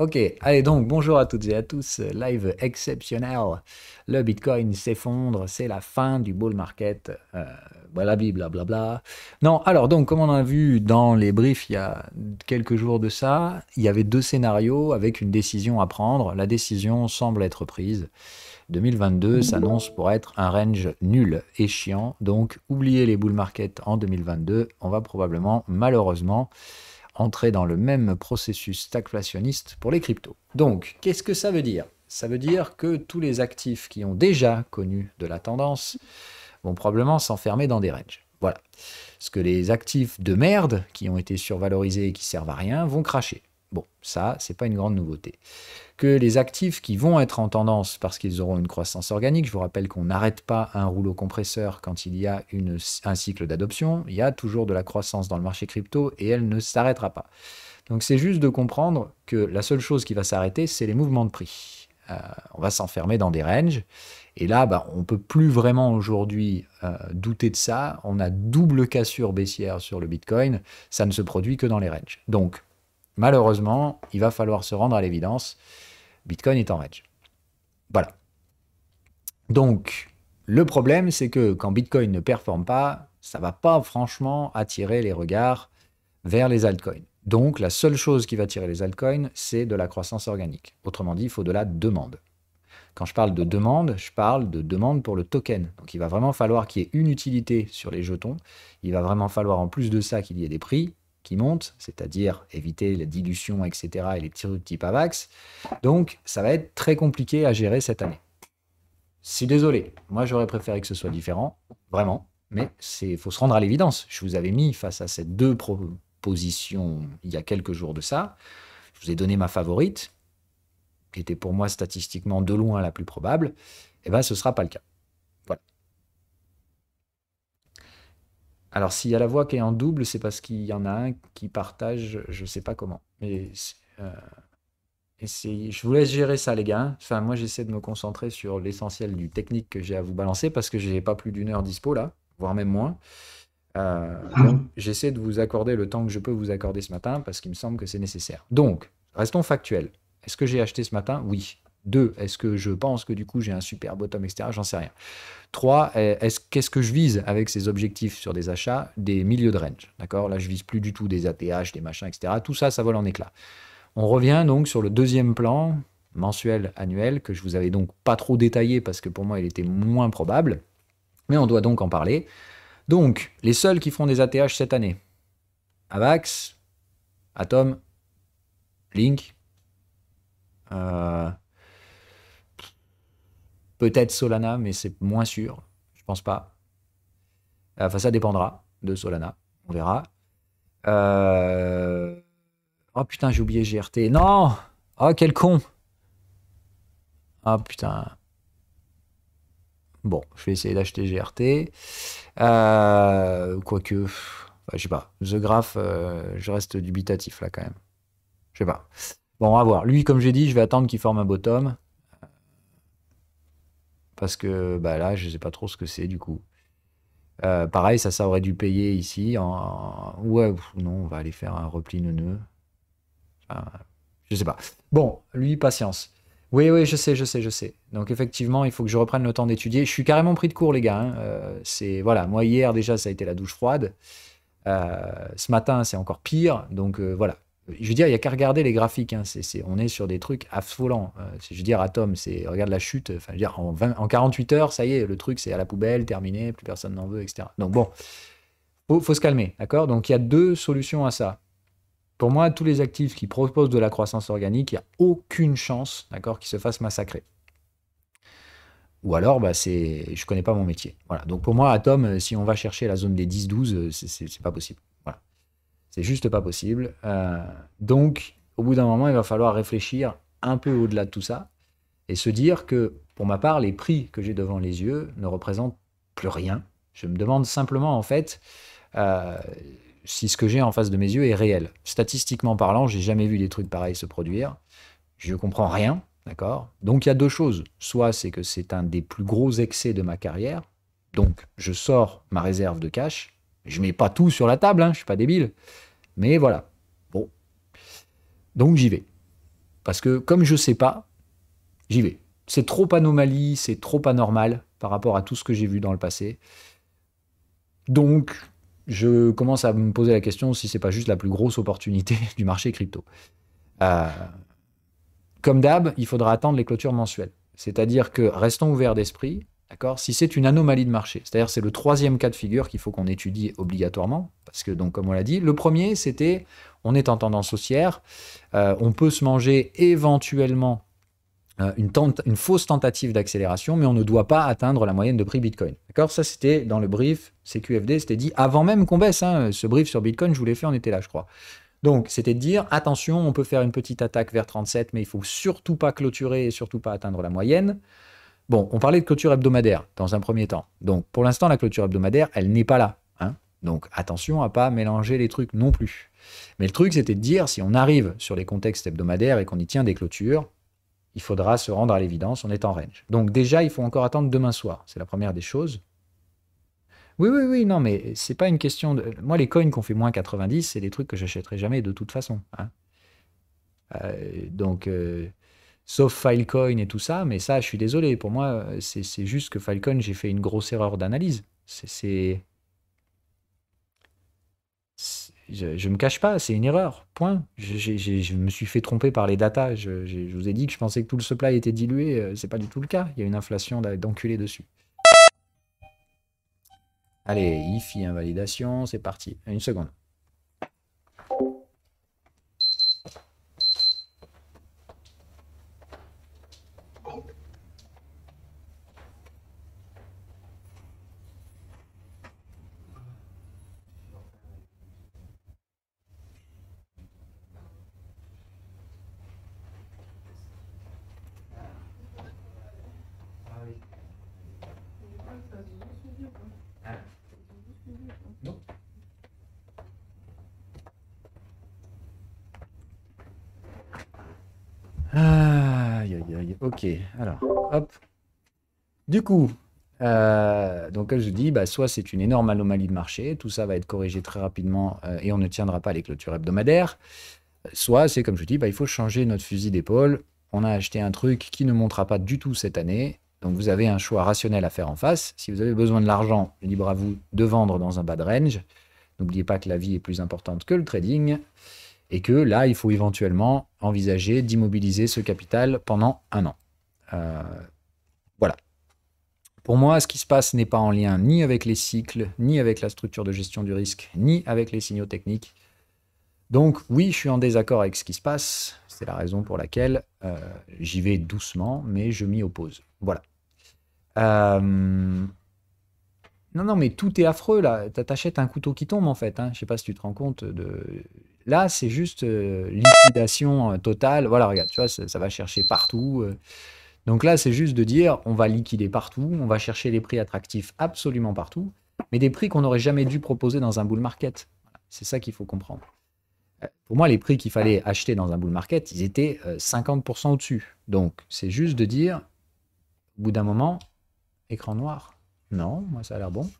Ok, allez donc, bonjour à toutes et à tous, live exceptionnel. Le Bitcoin s'effondre, c'est la fin du bull market, euh, blablabla. Bla bla. Non, alors donc, comme on a vu dans les briefs il y a quelques jours de ça, il y avait deux scénarios avec une décision à prendre. La décision semble être prise. 2022 s'annonce pour être un range nul et chiant, donc oubliez les bull markets en 2022, on va probablement, malheureusement, entrer dans le même processus stagflationniste pour les cryptos. Donc, qu'est-ce que ça veut dire Ça veut dire que tous les actifs qui ont déjà connu de la tendance vont probablement s'enfermer dans des ranges. Voilà. Ce que les actifs de merde, qui ont été survalorisés et qui servent à rien, vont cracher. Bon, ça, c'est pas une grande nouveauté. Que les actifs qui vont être en tendance parce qu'ils auront une croissance organique, je vous rappelle qu'on n'arrête pas un rouleau compresseur quand il y a un cycle d'adoption, il y a toujours de la croissance dans le marché crypto et elle ne s'arrêtera pas. Donc c'est juste de comprendre que la seule chose qui va s'arrêter, c'est les mouvements de prix. Euh, on va s'enfermer dans des ranges et là, bah, on ne peut plus vraiment aujourd'hui euh, douter de ça. On a double cassure baissière sur le Bitcoin. Ça ne se produit que dans les ranges. Donc, malheureusement, il va falloir se rendre à l'évidence, Bitcoin est en rage. Voilà. Donc, le problème, c'est que quand Bitcoin ne performe pas, ça ne va pas franchement attirer les regards vers les altcoins. Donc, la seule chose qui va attirer les altcoins, c'est de la croissance organique. Autrement dit, il faut de la demande. Quand je parle de demande, je parle de demande pour le token. Donc il va vraiment falloir qu'il y ait une utilité sur les jetons. Il va vraiment falloir en plus de ça qu'il y ait des prix qui monte, c'est-à-dire éviter la dilution, etc., et les petits, type AVAX. Donc, ça va être très compliqué à gérer cette année. Si désolé, moi j'aurais préféré que ce soit différent, vraiment, mais il faut se rendre à l'évidence. Je vous avais mis face à ces deux propositions il y a quelques jours de ça. Je vous ai donné ma favorite, qui était pour moi statistiquement de loin la plus probable. et eh bien, ce ne sera pas le cas. Alors s'il y a la voix qui est en double, c'est parce qu'il y en a un qui partage, je ne sais pas comment. Mais euh, je vous laisse gérer ça, les gars. Enfin, moi j'essaie de me concentrer sur l'essentiel du technique que j'ai à vous balancer parce que n'ai pas plus d'une heure dispo là, voire même moins. Euh, ah j'essaie de vous accorder le temps que je peux vous accorder ce matin parce qu'il me semble que c'est nécessaire. Donc, restons factuels. Est-ce que j'ai acheté ce matin Oui. 2. est-ce que je pense que du coup j'ai un super bottom, etc. J'en sais rien. Trois, qu'est-ce que je vise avec ces objectifs sur des achats Des milieux de range. D'accord Là, je vise plus du tout des ATH, des machins, etc. Tout ça, ça vole en éclats. On revient donc sur le deuxième plan mensuel, annuel, que je vous avais donc pas trop détaillé parce que pour moi il était moins probable. Mais on doit donc en parler. Donc, les seuls qui feront des ATH cette année Avax, Atom, Link, euh, Peut-être Solana, mais c'est moins sûr. Je pense pas. Enfin, ça dépendra de Solana. On verra. Euh, oh putain, j'ai oublié GRT. Non Oh, quel con Ah oh, putain. Bon, je vais essayer d'acheter GRT. Euh, quoique, enfin, je sais pas. The Graph, euh, je reste dubitatif là quand même. Je sais pas. Bon, on va voir. Lui, comme j'ai dit, je vais attendre qu'il forme un bottom parce que bah, là, je ne sais pas trop ce que c'est du coup. Euh, pareil, ça, ça aurait dû payer ici. En... Ouais, non, on va aller faire un repli neuneu. Enfin, je sais pas. Bon, lui, patience. Oui, oui, je sais, je sais, je sais. Donc effectivement, il faut que je reprenne le temps d'étudier. Je suis carrément pris de court, les gars. Hein. Euh, c'est voilà, moi hier déjà, ça a été la douche froide. Euh, ce matin, c'est encore pire. Donc voilà, je veux dire, il n'y a qu'à regarder les graphiques. Hein. on est sur des trucs affolants. Euh, je veux dire, Atom, c'est regarde la chute. en, 48 heures, ça y est, le truc, c'est à la poubelle, terminé, plus personne n'en veut, etc. Donc bon, faut, faut se calmer, d'accord Donc il y a deux solutions à ça. Pour moi, tous les actifs qui proposent de la croissance organique, il n'y a aucune chance, d'accord, qu'ils se fassent massacrer. Ou alors, bah, c'est, je ne connais pas mon métier. Voilà. Donc pour moi, Atom, si on va chercher la zone des 10-12, c'est pas possible. C'est juste pas possible. Euh, donc, au bout d'un moment, il va falloir réfléchir un peu au-delà de tout ça et se dire que, pour ma part, les prix que j'ai devant les yeux ne représentent plus rien. Je me demande simplement, en fait, euh, si ce que j'ai en face de mes yeux est réel. Statistiquement parlant, j'ai jamais vu des trucs pareils se produire. Je ne comprends rien, d'accord Donc, il y a deux choses. Soit c'est que c'est un des plus gros excès de ma carrière, donc je sors ma réserve de cash. Je mets pas tout sur la table, je hein, je suis pas débile. Mais voilà. Bon. Donc j'y vais. Parce que comme je ne sais pas, j'y vais. C'est trop anomalie, c'est trop anormal par rapport à tout ce que j'ai vu dans le passé. Donc, je commence à me poser la question si c'est pas juste la plus grosse opportunité du marché crypto. Euh, comme d'hab, il faudra attendre les clôtures mensuelles. C'est-à-dire que restons ouverts d'esprit, si c'est une anomalie de marché, c'est-à-dire c'est le troisième cas de figure qu'il faut qu'on étudie obligatoirement, parce que donc comme on l'a dit, le premier c'était on est en tendance haussière, euh, on peut se manger éventuellement euh, une, fausse tentative d'accélération, mais on ne doit pas atteindre la moyenne de prix Bitcoin. Ça c'était dans le brief CQFD, c'était dit avant même qu'on baisse. Hein, ce brief sur Bitcoin, je vous l'ai fait, on était là je crois. Donc, c'était de dire, attention, on peut faire une petite attaque vers 37, mais il faut surtout pas clôturer et surtout pas atteindre la moyenne. Bon, on parlait de clôture hebdomadaire dans un premier temps. Donc, pour l'instant, la clôture hebdomadaire, elle n'est pas là. Hein. Donc, attention à pas mélanger les trucs non plus. Mais le truc, c'était de dire, si on arrive sur les contextes hebdomadaires et qu'on y tient des clôtures, il faudra se rendre à l'évidence, on est en range. Donc déjà, il faut encore attendre demain soir. C'est la première des choses. Oui, oui, oui, non, mais c'est pas une question de... Moi, les coins qu'on fait moins 90, c'est des trucs que j'achèterai jamais de toute façon. Hein. Euh, donc, euh, sauf Filecoin et tout ça, mais ça, je suis désolé. Pour moi, c'est juste que Filecoin, j'ai fait une grosse erreur d'analyse. C'est. Je, ne me cache pas, c'est une erreur. Point. Je, me suis fait tromper par les datas. Je, vous ai dit que je pensais que tout le supply était dilué. Euh, c'est pas du tout le cas. Il y a une inflation d'enculé dessus. Allez, IFI invalidation, c'est parti. Une seconde. Ok, alors, hop. Du coup, euh, donc comme je dis, bah, soit c'est une énorme anomalie de marché, tout ça va être corrigé très rapidement euh, et on ne tiendra pas les clôtures hebdomadaires. Soit c'est comme je dis, bah, il faut changer notre fusil d'épaule. On a acheté un truc qui ne montera pas du tout cette année. Donc vous avez un choix rationnel à faire en face. Si vous avez besoin de l'argent, libre à vous de vendre dans un bad range. N'oubliez pas que la vie est plus importante que le trading et que là, il faut éventuellement envisager d'immobiliser ce capital pendant un an. Euh, voilà. Pour moi, ce qui se passe n'est pas en lien ni avec les cycles, ni avec la structure de gestion du risque, ni avec les signaux techniques. Donc oui, je suis en désaccord avec ce qui se passe. C'est la raison pour laquelle euh, j'y vais doucement, mais je m'y oppose. Voilà. Euh, non, non, mais tout est affreux là. T'achètes un couteau qui tombe en fait. Hein. Je ne sais pas si tu te rends compte de Là, c'est juste euh, liquidation euh, totale. Voilà, regarde, tu vois, ça, va chercher partout. Euh. Donc là, c'est juste de dire, on va liquider partout, on va chercher les prix attractifs absolument partout, mais des prix qu'on n'aurait jamais dû proposer dans un bull market. c'est ça qu'il faut comprendre. Pour moi, les prix qu'il fallait acheter dans un bull market, ils étaient 50% au-dessus. Donc, c'est juste de dire, au bout d'un moment, écran noir. Non, moi, ça a l'air bon.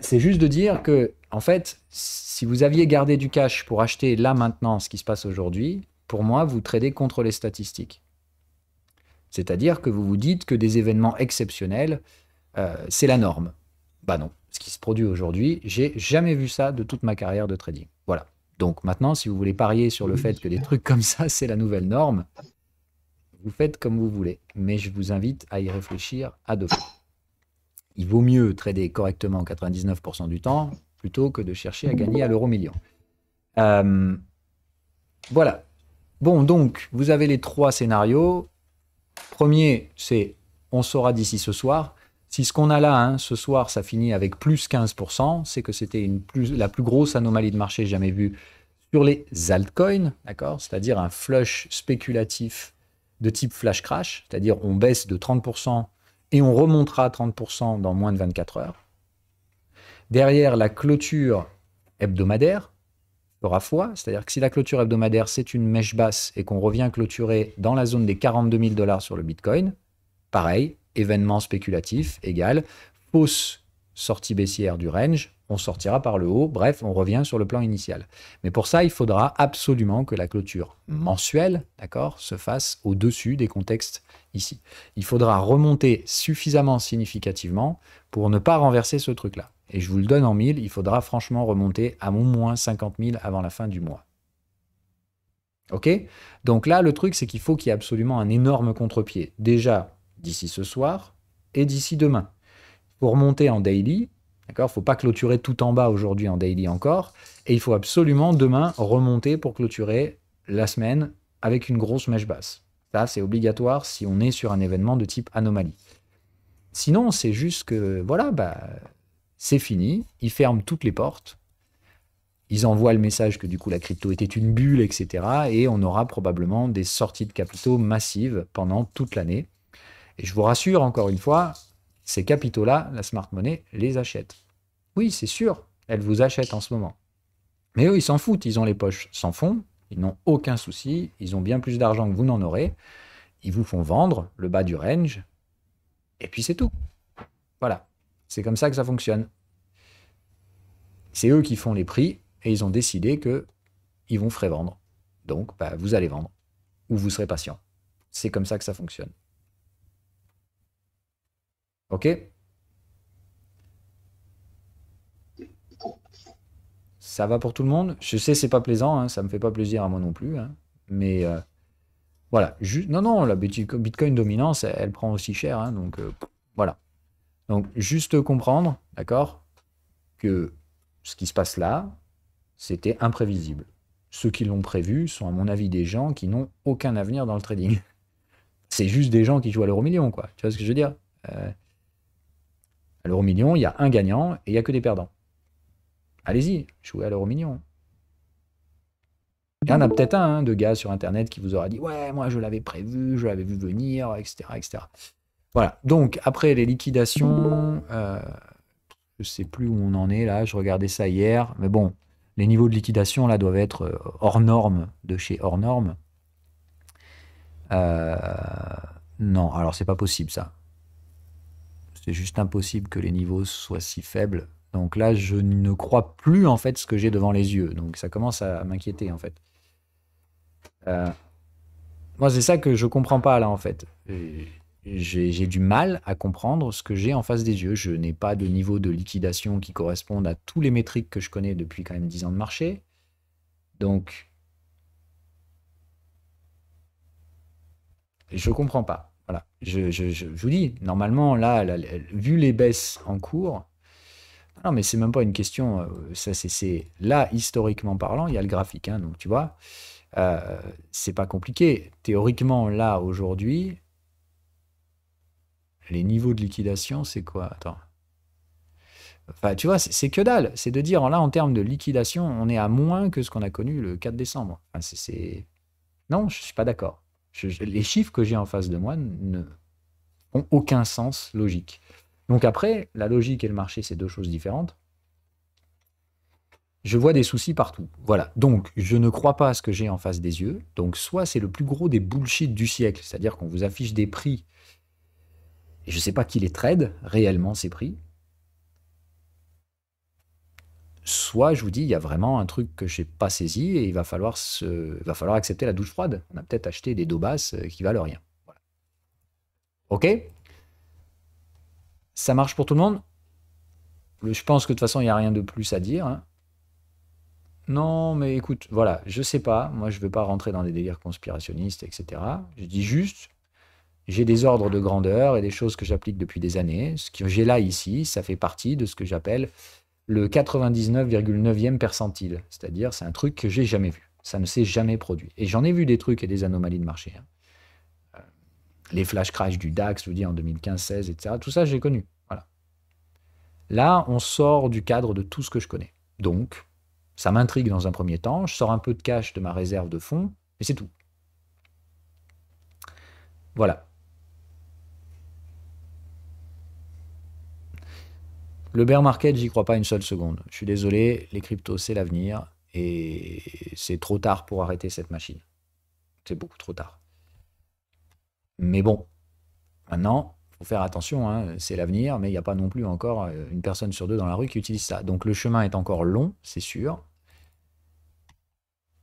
c'est juste de dire que en fait, si vous aviez gardé du cash pour acheter là maintenant ce qui se passe aujourd'hui, pour moi, vous tradez contre les statistiques. C'est-à-dire que vous vous dites que des événements exceptionnels, euh, c'est la norme. Bah non, ce qui se produit aujourd'hui, j'ai jamais vu ça de toute ma carrière de trading. Voilà. Donc maintenant, si vous voulez parier sur le fait que des trucs comme ça, c'est la nouvelle norme, vous faites comme vous voulez. Mais je vous invite à y réfléchir à deux fois. Il vaut mieux trader correctement 99% du temps plutôt que de chercher à gagner à l'euro million. Euh, voilà. Bon, donc, vous avez les trois scénarios. Premier, c'est on saura d'ici ce soir. Si ce qu'on a là, hein, ce soir, ça finit avec plus 15%, c'est que c'était la plus grosse anomalie de marché jamais vue sur les altcoins, d'accord C'est-à-dire un flush spéculatif de type flash crash, c'est-à-dire on baisse de 30% et on remontera à 30% dans moins de 24 heures. Derrière la clôture hebdomadaire, fera foi, c'est-à-dire que si la clôture hebdomadaire c'est une mèche basse et qu'on revient clôturer dans la zone des 42 000 dollars sur le Bitcoin, pareil, événement spéculatif égal, fausse sortie baissière du range, on sortira par le haut, bref, on revient sur le plan initial. Mais pour ça, il faudra absolument que la clôture mensuelle, d'accord, se fasse au-dessus des contextes ici. Il faudra remonter suffisamment significativement pour ne pas renverser ce truc-là et je vous le donne en mille, il faudra franchement remonter à mon moins 50 000 avant la fin du mois. Ok Donc là, le truc, c'est qu'il faut qu'il y ait absolument un énorme contre-pied. Déjà, d'ici ce soir et d'ici demain. Pour monter en daily, d'accord Il ne faut pas clôturer tout en bas aujourd'hui en daily encore. Et il faut absolument demain remonter pour clôturer la semaine avec une grosse mèche basse. Ça, c'est obligatoire si on est sur un événement de type anomalie. Sinon, c'est juste que, voilà, bah, c'est fini, ils ferment toutes les portes, ils envoient le message que du coup la crypto était une bulle, etc. Et on aura probablement des sorties de capitaux massives pendant toute l'année. Et je vous rassure encore une fois, ces capitaux-là, la smart money les achète. Oui, c'est sûr, elle vous achète en ce moment. Mais eux, ils s'en foutent, ils ont les poches sans fond, ils n'ont aucun souci, ils ont bien plus d'argent que vous n'en aurez. Ils vous font vendre le bas du range, et puis c'est tout. Voilà. C'est comme ça que ça fonctionne. C'est eux qui font les prix et ils ont décidé que ils vont frais vendre. Donc, bah, vous allez vendre ou vous serez patient. C'est comme ça que ça fonctionne. Ok Ça va pour tout le monde Je sais, c'est pas plaisant, hein, ça me fait pas plaisir à moi non plus. Hein, mais euh, voilà. Non, non, la Bitcoin dominance, elle, prend aussi cher. Hein, donc euh, voilà. Donc, juste comprendre, d'accord, que ce qui se passe là, c'était imprévisible. Ceux qui l'ont prévu sont, à mon avis, des gens qui n'ont aucun avenir dans le trading. C'est juste des gens qui jouent à l'euro million, quoi. Tu vois ce que je veux dire euh, À l'euro million, il y a un gagnant et il n'y a que des perdants. Allez-y, jouez à l'euro million. Il y en a peut-être un hein, de gars sur Internet qui vous aura dit Ouais, moi je l'avais prévu, je l'avais vu venir, etc. etc. Voilà, donc après les liquidations, euh, je ne sais plus où on en est là, je regardais ça hier, mais bon, les niveaux de liquidation là doivent être euh, hors normes, de chez hors normes, euh, non, alors c'est pas possible ça. C'est juste impossible que les niveaux soient si faibles. Donc là, je ne crois plus en fait ce que j'ai devant les yeux. Donc ça commence à m'inquiéter en fait. moi, c'est ça que je comprends pas là en fait j'ai du mal à comprendre ce que j'ai en face des yeux. Je n'ai pas de niveau de liquidation qui corresponde à tous les métriques que je connais depuis quand même 10 ans de marché. Donc, je ne comprends pas. Voilà. Je, je, je, vous dis, normalement, là, vu les baisses en cours, non, mais c'est même pas une question. Euh, ça, c'est là, historiquement parlant, il y a le graphique. Hein, donc, tu vois, euh, c'est pas compliqué. Théoriquement, là, aujourd'hui, les niveaux de liquidation, c'est quoi Attends. Enfin, tu vois, c'est que dalle. C'est de dire, là, en termes de liquidation, on est à moins que ce qu'on a connu le 4 décembre. c'est... Non, je ne suis pas d'accord. les chiffres que j'ai en face de moi ne, ont aucun sens logique. Donc après, la logique et le marché, c'est deux choses différentes. Je vois des soucis partout. Voilà. Donc, je ne crois pas à ce que j'ai en face des yeux. Donc, soit c'est le plus gros des bullshit du siècle, c'est-à-dire qu'on vous affiche des prix et je ne sais pas qui les trade réellement ces prix. Soit je vous dis, il y a vraiment un truc que je n'ai pas saisi et il va, falloir accepter la douche froide. On a peut-être acheté des dos basses euh, qui valent rien. OK Ça marche pour tout le monde Je pense que de toute façon, il n'y a rien de plus à dire. Hein. Non, mais écoute, voilà, je ne sais pas. Moi, je ne veux pas rentrer dans des délires conspirationnistes, etc. Je dis juste, j'ai des ordres de grandeur et des choses que j'applique depuis des années. Ce que j'ai là, ici, ça fait partie de ce que j'appelle le 99,9e percentile. C'est-à-dire, c'est un truc que j'ai jamais vu. Ça ne s'est jamais produit. Et j'en ai vu des trucs et des anomalies de marché. Hein. Euh, les flash crash du DAX, je vous dis, en 2015-16, etc. Tout ça, j'ai connu. Voilà. Là, on sort du cadre de tout ce que je connais. Donc, ça m'intrigue dans un premier temps. Je sors un peu de cash de ma réserve de fonds, et c'est tout. Voilà. Le bear market, j'y crois pas une seule seconde. Je suis désolé, les cryptos, c'est l'avenir et c'est trop tard pour arrêter cette machine. C'est beaucoup trop tard. Mais bon, maintenant, faut faire attention, hein, c'est l'avenir, mais il n'y a pas non plus encore euh, une personne sur deux dans la rue qui utilise ça. Donc le chemin est encore long, c'est sûr.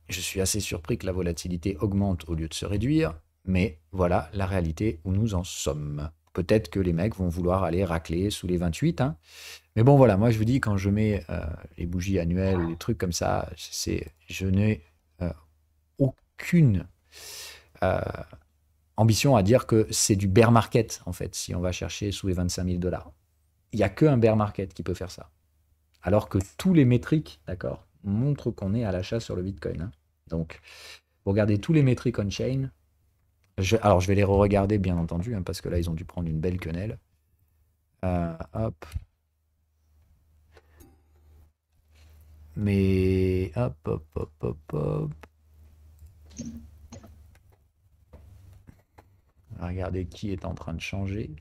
Je suis assez surpris que la volatilité augmente au lieu de se réduire, mais voilà la réalité où nous en sommes. Peut-être que les mecs vont vouloir aller racler sous les 28. Hein. Mais bon, voilà, moi je vous dis, quand je mets euh, les bougies annuelles les trucs comme ça, c'est, je n'ai euh, aucune euh, ambition à dire que c'est du bear market, en fait, si on va chercher sous les 25 000 dollars. Il n'y a qu'un bear market qui peut faire ça. Alors que tous les métriques, d'accord, montrent qu'on est à l'achat sur le Bitcoin. Hein. Donc, regardez tous les métriques on-chain, alors, je vais les re-regarder, bien entendu, hein, parce que là, ils ont dû prendre une belle quenelle. Euh, hop. Mais. Hop, hop, hop, hop, hop. Regardez qui est en train de changer.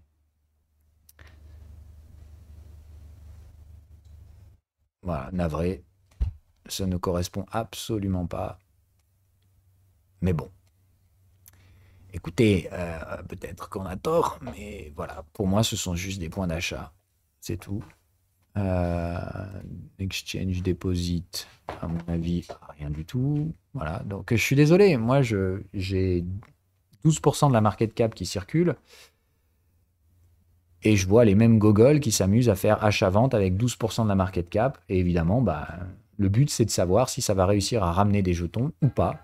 Voilà, navré. Ça ne correspond absolument pas. Mais bon. Écoutez, euh, peut-être qu'on a tort, mais voilà, pour moi, ce sont juste des points d'achat. C'est tout. Euh, exchange deposit, à mon avis, rien du tout. Voilà, donc je suis désolé, moi, j'ai 12% de la market cap qui circule. Et je vois les mêmes gogoles qui s'amusent à faire achat-vente avec 12% de la market cap. Et évidemment, bah, le but, c'est de savoir si ça va réussir à ramener des jetons ou pas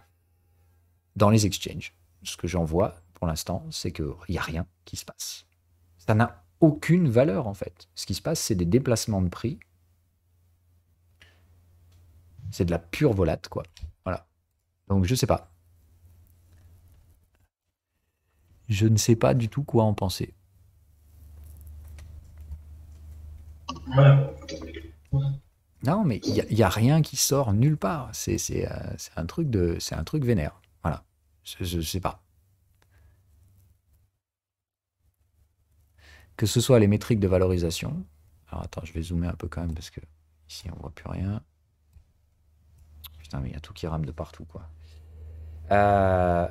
dans les exchanges ce que j'en vois pour l'instant, c'est qu'il n'y a rien qui se passe. Ça n'a aucune valeur en fait. Ce qui se passe, c'est des déplacements de prix. C'est de la pure volate, quoi. Voilà. Donc je ne sais pas. Je ne sais pas du tout quoi en penser. Non, mais il n'y a, rien qui sort nulle part. Euh, c'est un truc de, c'est un truc vénère. Je sais pas. Que ce soit les métriques de valorisation. Alors attends, je vais zoomer un peu quand même parce que ici on voit plus rien. Putain, mais il y a tout qui rame de partout quoi. Euh,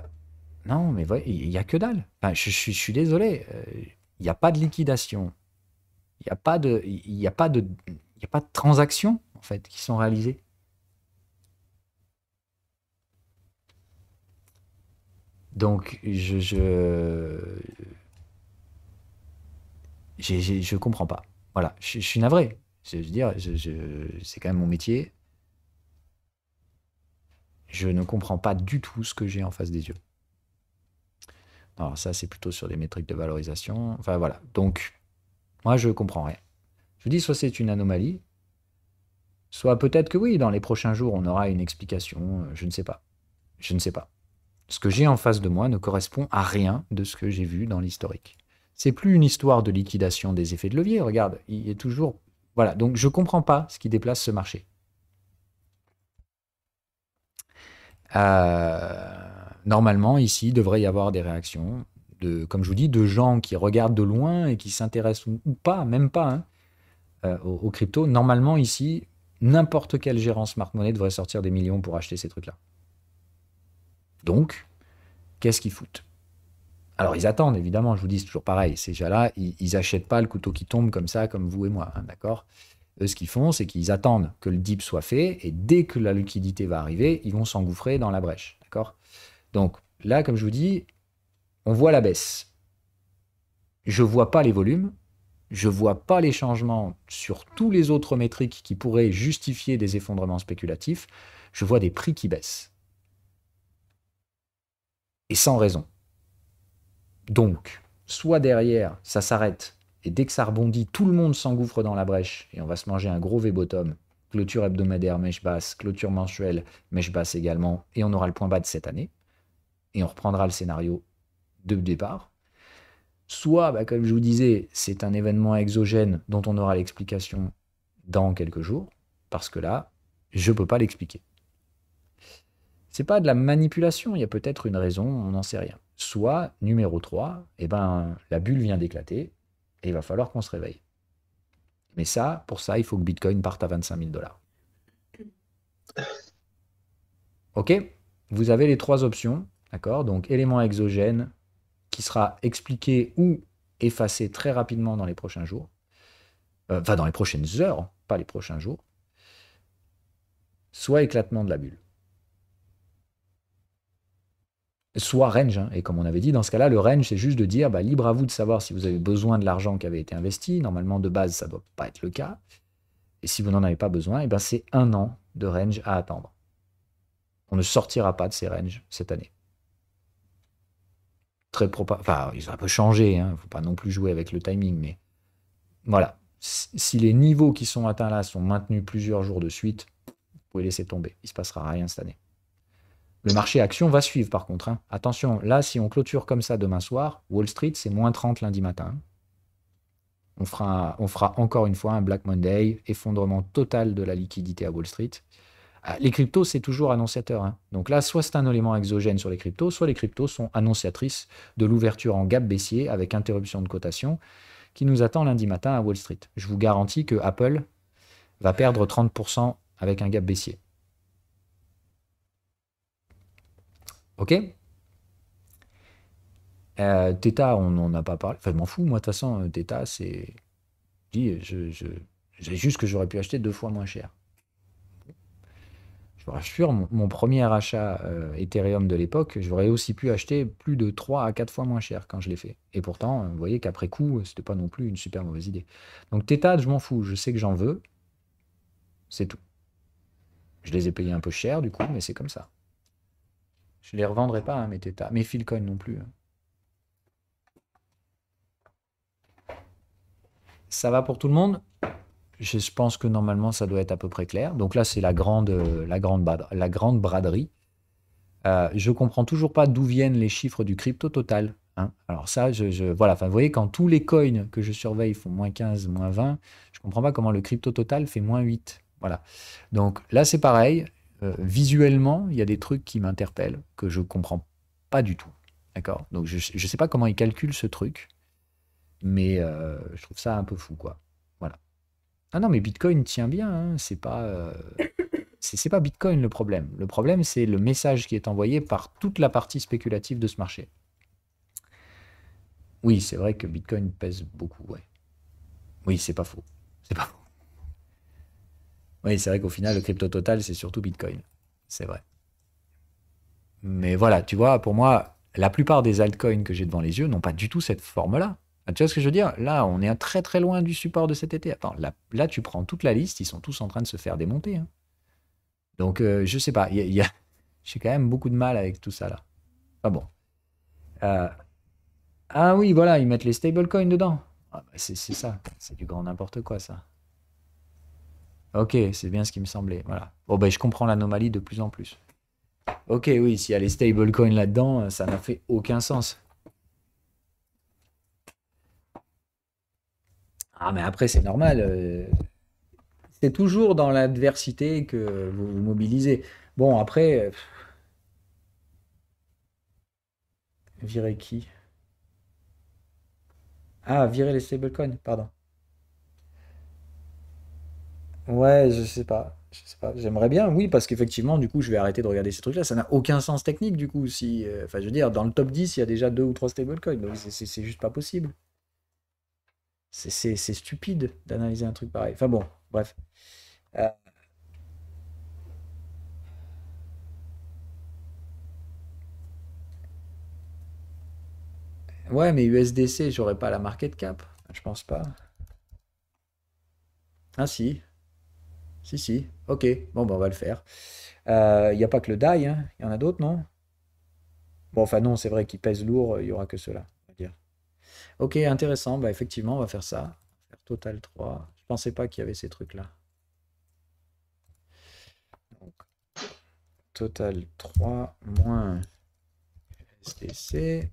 non, mais il n'y a que dalle. je, suis désolé. Il euh, n'y a pas de liquidation. Il n'y a pas de, il a pas de, a pas de transactions en fait qui sont réalisées. Donc, je. Je, comprends pas. Voilà, je, suis navré. Je, veux dire, c'est quand même mon métier. Je ne comprends pas du tout ce que j'ai en face des yeux. Alors, ça, c'est plutôt sur des métriques de valorisation. Enfin, voilà. Donc, moi, je comprends rien. Je dis, soit c'est une anomalie, soit peut-être que oui, dans les prochains jours, on aura une explication. Euh, je ne sais pas. Je ne sais pas. Ce que j'ai en face de moi ne correspond à rien de ce que j'ai vu dans l'historique. C'est plus une histoire de liquidation des effets de levier. Regarde, il est toujours. Voilà. Donc, je ne comprends pas ce qui déplace ce marché. Euh, normalement, ici, il devrait y avoir des réactions, de, comme je vous dis, de gens qui regardent de loin et qui s'intéressent ou, pas, même pas, hein, euh, aux, Normalement, ici, n'importe quel gérant smart money devrait sortir des millions pour acheter ces trucs-là. Donc, qu'est-ce qu'ils foutent alors ils attendent, évidemment, je vous dis, toujours pareil, ces gens-là, ils n'achètent pas le couteau qui tombe comme ça, comme vous et moi, hein, d'accord Eux, ce qu'ils font, c'est qu'ils attendent que le dip soit fait, et dès que la liquidité va arriver, ils vont s'engouffrer dans la brèche, d'accord Donc là, comme je vous dis, on voit la baisse. Je ne vois pas les volumes, je ne vois pas les changements sur tous les autres métriques qui pourraient justifier des effondrements spéculatifs, je vois des prix qui baissent et sans raison. Donc, soit derrière, ça s'arrête, et dès que ça rebondit, tout le monde s'engouffre dans la brèche, et on va se manger un gros V-bottom. Clôture hebdomadaire, mèche basse, clôture mensuelle, mèche basse également, et on aura le point bas de cette année, et on reprendra le scénario de départ. Soit, bah, comme je vous disais, c'est un événement exogène dont on aura l'explication dans quelques jours, parce que là, je ne peux pas l'expliquer. C'est pas de la manipulation, il y a peut-être une raison, on n'en sait rien. Soit, numéro 3, eh ben, la bulle vient d'éclater et il va falloir qu'on se réveille. Mais ça, pour ça, il faut que Bitcoin parte à 25 000 dollars. OK Vous avez les trois options, d'accord Donc, élément exogène qui sera expliqué ou effacé très rapidement dans les prochains jours. Euh, enfin, dans les prochaines heures, pas les prochains jours. Soit éclatement de la bulle soit range. Hein. Et comme on avait dit, dans ce cas-là, le range, c'est juste de dire, bah, libre à vous de savoir si vous avez besoin de l'argent qui avait été investi. Normalement, de base, ça ne doit pas être le cas. Et si vous n'en avez pas besoin, eh ben, c'est un an de range à attendre. On ne sortira pas de ces ranges cette année. Très propre. Enfin, un peu changé, Il hein. ne faut pas non plus jouer avec le timing, mais voilà. Si les niveaux qui sont atteints là sont maintenus plusieurs jours de suite, vous pouvez laisser tomber. Il ne se passera rien cette année. Le marché action va suivre par contre. Hein. Attention, là, si on clôture comme ça demain soir, Wall Street, c'est moins 30 lundi matin. Hein. On fera, on fera encore une fois un Black Monday, effondrement total de la liquidité à Wall Street. Ah, les cryptos, c'est toujours annonciateur. Hein. Donc là, soit c'est un élément exogène sur les cryptos, soit les cryptos sont annonciatrices de l'ouverture en gap baissier avec interruption de cotation qui nous attend lundi matin à Wall Street. Je vous garantis que Apple va perdre 30% avec un gap baissier. Ok euh, Theta, on n'en a pas parlé. Enfin, je m'en fous, moi, de toute façon, euh, Theta, c'est. Je j'ai juste que j'aurais pu acheter deux fois moins cher. Je vous rassure, mon, premier achat euh, Ethereum de l'époque, j'aurais aussi pu acheter plus de trois à quatre fois moins cher quand je l'ai fait. Et pourtant, vous voyez qu'après coup, c'était pas non plus une super mauvaise idée. Donc Theta, je m'en fous, je sais que j'en veux. C'est tout. Je les ai payés un peu cher du coup, mais c'est comme ça. Je les revendrai pas, hein, mes Theta. Mes Filcoin non plus. Hein. Ça va pour tout le monde je, pense que normalement ça doit être à peu près clair. Donc là, c'est la grande, euh, la grande, braderie. Je euh, je comprends toujours pas d'où viennent les chiffres du crypto total. Hein. Alors ça, je, voilà. vous voyez, quand tous les coins que je surveille font moins 15, moins 20, je comprends pas comment le crypto total fait moins 8. Voilà. Donc là, c'est pareil. Euh, visuellement, il y a des trucs qui m'interpellent que je comprends pas du tout. D'accord Donc, je ne sais pas comment ils calculent ce truc, mais euh, je trouve ça un peu fou, quoi. Voilà. Ah non, mais Bitcoin tient bien. Hein. C'est pas. Euh, c'est pas Bitcoin le problème. Le problème, c'est le message qui est envoyé par toute la partie spéculative de ce marché. Oui, c'est vrai que Bitcoin pèse beaucoup, ouais. Oui, c'est pas faux. C'est pas faux. Oui, c'est vrai qu'au final, le crypto total, c'est surtout Bitcoin. C'est vrai. Mais voilà, tu vois, pour moi, la plupart des altcoins que j'ai devant les yeux n'ont pas du tout cette forme-là. Ah, tu vois ce que je veux dire Là, on est très très loin du support de cet été. Attends, là, tu prends toute la liste, ils sont tous en train de se faire démonter. Hein. Donc, euh, je sais pas, j'ai quand même beaucoup de mal avec tout ça là. Ah bon. Euh, ah oui, voilà, ils mettent les stablecoins dedans. Ah, bah, c'est ça, c'est du grand n'importe quoi ça. Ok, c'est bien ce qui me semblait. Voilà. Bon, ben, je comprends l'anomalie de plus en plus. Ok, oui, s'il y a les stablecoins là-dedans, euh, ça n'a fait aucun sens. Ah, mais après, c'est normal. Euh, c'est toujours dans l'adversité que vous vous mobilisez. Bon, après. Euh, virer qui Ah, virer les stablecoins, pardon. Ouais, je sais pas. Je sais pas. J'aimerais bien, oui, parce qu'effectivement, du coup, je vais arrêter de regarder ces trucs-là. Ça n'a aucun sens technique, du coup. Si, euh, enfin, je veux dire, dans le top 10, il y a déjà deux ou trois stablecoins. Donc, c'est juste pas possible. C'est stupide d'analyser un truc pareil. Enfin, bon, bref. Euh. Ouais, mais USDC, j'aurais pas la market cap. Je pense pas. Ah, si. Si, si. Ok. Bon, ben, on va le faire. Il euh, n'y a pas que le die. Il hein. y en a d'autres, non Bon, enfin, non, c'est vrai qu'il pèse lourd. Euh, il n'y aura que cela. Ok, intéressant. Bah, effectivement, on va faire ça. total 3. Je pensais pas qu'il y avait ces trucs-là. total 3 moins STC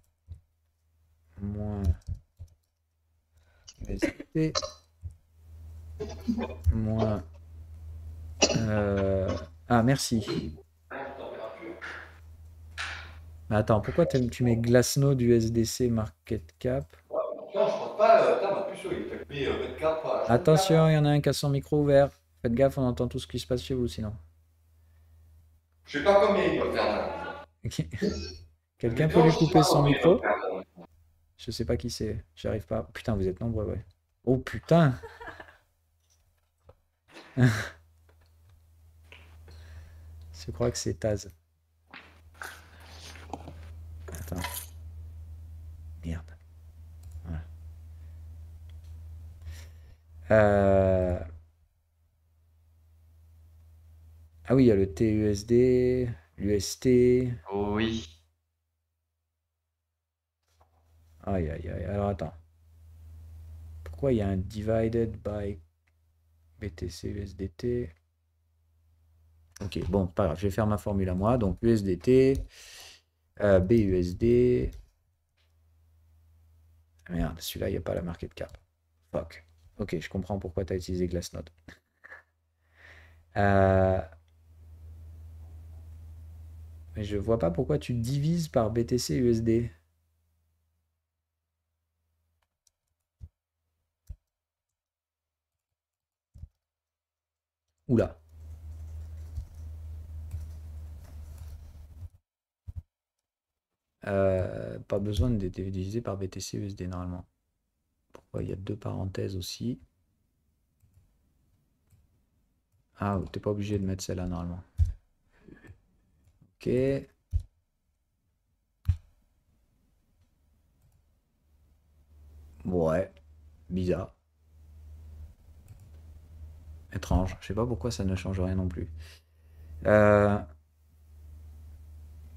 moins ST moins euh, ah, merci. Bah, attends, pourquoi tu mets Glasno du SDC Market Cap Attention, il y en a un qui a son micro ouvert. Faites gaffe, on entend tout ce qui se passe chez vous sinon. Je sais pas combien il Quelqu'un peut lui couper son micro Je sais pas qui c'est. J'arrive pas. Putain, vous êtes nombreux, ouais. Oh putain je crois que c'est Taz. Attends. Merde. Euh. Ah oui, il y a le TUSD, l'UST. Oh oui. Aïe, aïe, aïe. Alors attends. Pourquoi il y a un divided by BTCUSDT Ok, bon, pas grave, je vais faire ma formule à moi. Donc USDT, euh, BUSD. Ah, merde, celui-là, il n'y a pas la de cap. Fuck. Ok, je comprends pourquoi tu as utilisé Glassnode. Euh, mais je vois pas pourquoi tu divises par BTC USD. Oula. Euh, pas besoin de diviser par BTC USD normalement. Pourquoi il y a deux parenthèses aussi Ah, t'es pas obligé de mettre celle-là normalement. Ok. Ouais, bizarre. Étrange. Je sais pas pourquoi ça ne change rien non plus. Euh...